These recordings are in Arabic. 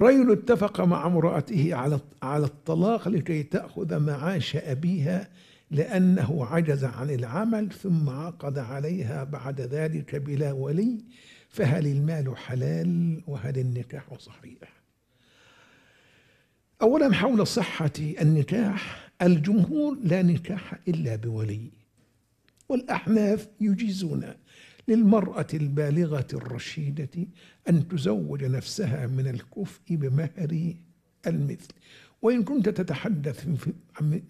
رجل اتفق مع امرأته على على الطلاق لكي تأخذ معاش أبيها لأنه عجز عن العمل ثم عقد عليها بعد ذلك بلا ولي فهل المال حلال وهل النكاح صحيح؟ أولا حول صحة النكاح الجمهور لا نكاح إلا بولي والأحناف يجيزون للمرأة البالغة الرشيدة أن تزوج نفسها من الكفء بمهر المثل وإن كنت تتحدث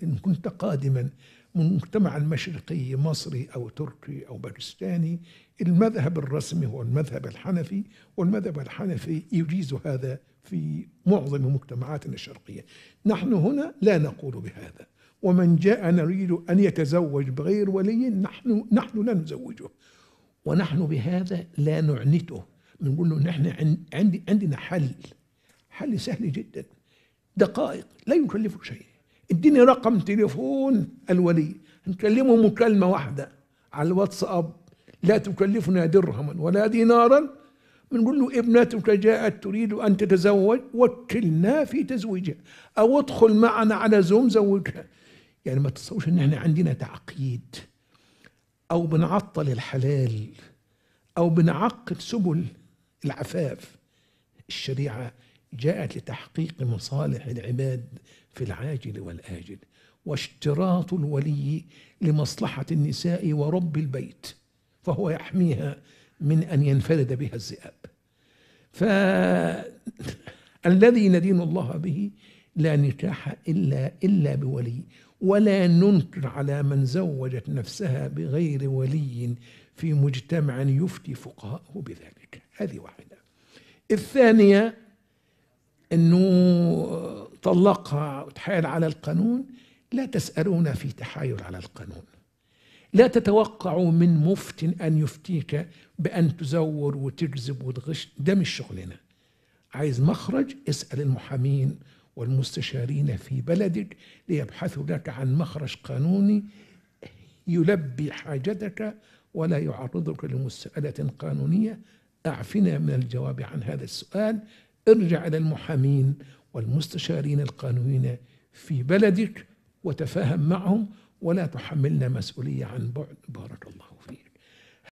إن كنت قادما من مجتمع المشرقي مصري أو تركي أو باكستاني المذهب الرسمي هو المذهب الحنفي والمذهب الحنفي يجيز هذا في معظم مجتمعاتنا الشرقية نحن هنا لا نقول بهذا ومن جاء نريد أن يتزوج بغير ولي نحن, نحن لا نزوجه ونحن بهذا لا نعنته بنقول له نحن عندي عندنا حل حل سهل جدا دقائق لا يكلفه شيء اديني رقم تليفون الولي نكلمه مكالمه واحده على الواتساب لا تكلفنا درهما ولا دينارا بنقول له ابنتك جاءت تريد ان تتزوج وكلنا في تزويجها او ادخل معنا على زوم زوجها يعني ما تتصورش ان احنا عندنا تعقيد أو بنعطل الحلال أو بنعقد سبل العفاف الشريعة جاءت لتحقيق مصالح العباد في العاجل والآجل واشتراط الولي لمصلحة النساء ورب البيت فهو يحميها من أن ينفرد بها الذئاب فالذي ندين الله به لا نكاح إلا إلا بولي ولا ننكر على من زوجت نفسها بغير ولي في مجتمع يفتي فقهاءه بذلك هذه واحدة الثانية أنه طلقها وتحايل على القانون لا تسألون في تحايل على القانون لا تتوقعوا من مفت أن يفتيك بأن تزور وتجذب وتغش ده مش شغلنا عايز مخرج اسأل المحامين والمستشارين في بلدك ليبحثوا لك عن مخرج قانوني يلبي حاجتك ولا يعرضك لمسألة قانونية أعفنا من الجواب عن هذا السؤال ارجع إلى المحامين والمستشارين القانونيين في بلدك وتفاهم معهم ولا تحملنا مسؤولية عن بعد بارك الله فيك